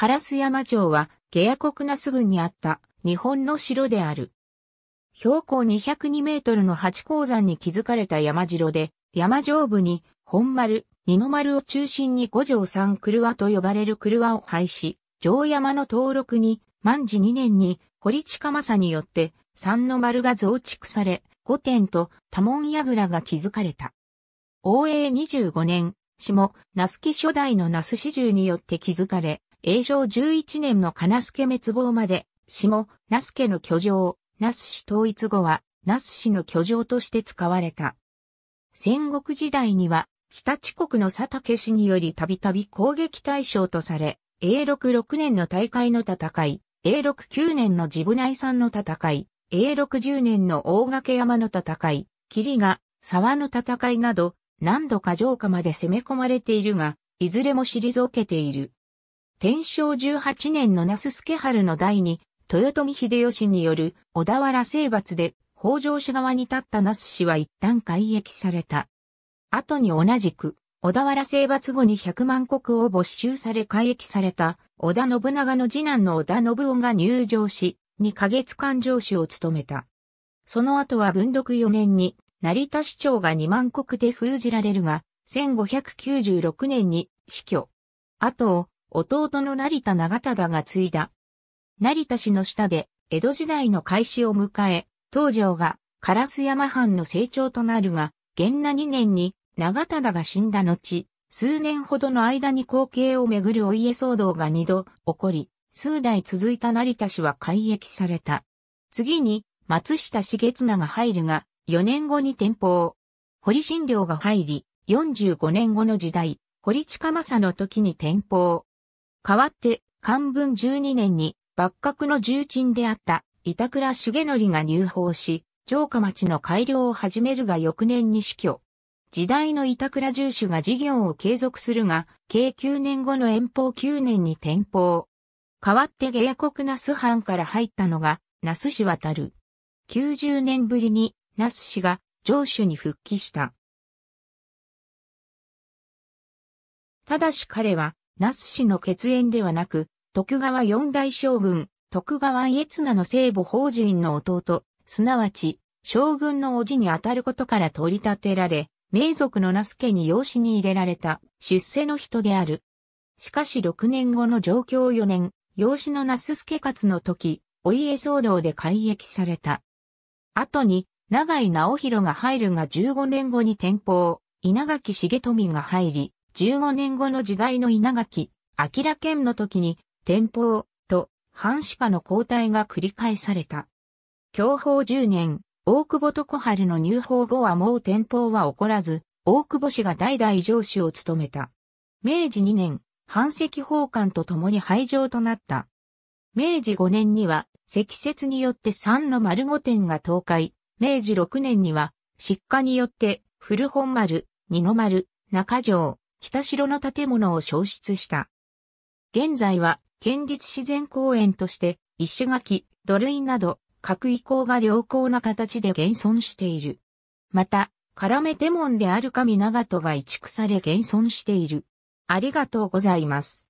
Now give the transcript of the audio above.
カラス山城は、下野国那す郡にあった日本の城である。標高202メートルの八甲山に築かれた山城で、山上部に本丸、二の丸を中心に五条三車と呼ばれる車を廃し、城山の登録に万治二年に堀近政によって三の丸が増築され、五点と多門櫓が築かれた。応永25年、下、那須木初代の那須市中によって築かれ、永正11年の金助滅亡まで、下、那助の居城、那須氏統一後は、那須氏の居城として使われた。戦国時代には、北地国の佐竹氏によりたびたび攻撃対象とされ、永六6年の大会の戦い、永六9年のジブナイんの戦い、a 六0年の大掛山の戦い、霧が沢の戦いなど、何度か城下まで攻め込まれているが、いずれも退けている。天正18年の那須助春の代に、豊臣秀吉による小田原征伐で北条氏側に立った那須氏は一旦改役された。後に同じく、小田原征伐後に100万国を没収され改役された、織田信長の次男の織田信夫が入城し、2ヶ月間上主を務めた。その後は文禄4年に、成田市長が2万国で封じられるが、1596年に死去。後を弟の成田長忠が継いだ。成田氏の下で、江戸時代の開始を迎え、東条が、烏山藩の成長となるが、元那2年に、長忠が死んだ後、数年ほどの間に後継をめぐるお家騒動が二度起こり、数代続いた成田氏は改役された。次に、松下重綱が入るが、4年後に転法。堀新良が入り、45年後の時代、堀近政の時に転法。代わって、漢文12年に、幕閣の重鎮であった板倉重則が入法し、城下町の改良を始めるが翌年に死去。時代の板倉重主が事業を継続するが、計九年後の遠方9年に転法。代わって芸国那須藩から入ったのが、那須氏渡る。90年ぶりに、那須氏が城主に復帰した。ただし彼は、那須氏の血縁ではなく、徳川四大将軍、徳川家綱の聖母法人の弟、すなわち、将軍の叔父にあたることから取り立てられ、名族の那須家に養子に入れられた出世の人である。しかし6年後の上京4年、養子の那須助勝の時、お家騒動で改役された。後に、長井直弘が入るが15年後に天保、稲垣重富が入り、15年後の時代の稲垣、明剣の時に、天保と半子下の交代が繰り返された。享保10年、大久保小春の入法後はもう天保は起こらず、大久保氏が代々上主を務めた。明治2年、半石奉還と共に廃城となった。明治5年には、積雪によって3の丸御殿が倒壊、明治6年には、失火によって、古本丸、二の丸、中城、北城の建物を消失した。現在は県立自然公園として石垣、土塁など各遺構が良好な形で現存している。また、絡め手門である神長戸が移築され現存している。ありがとうございます。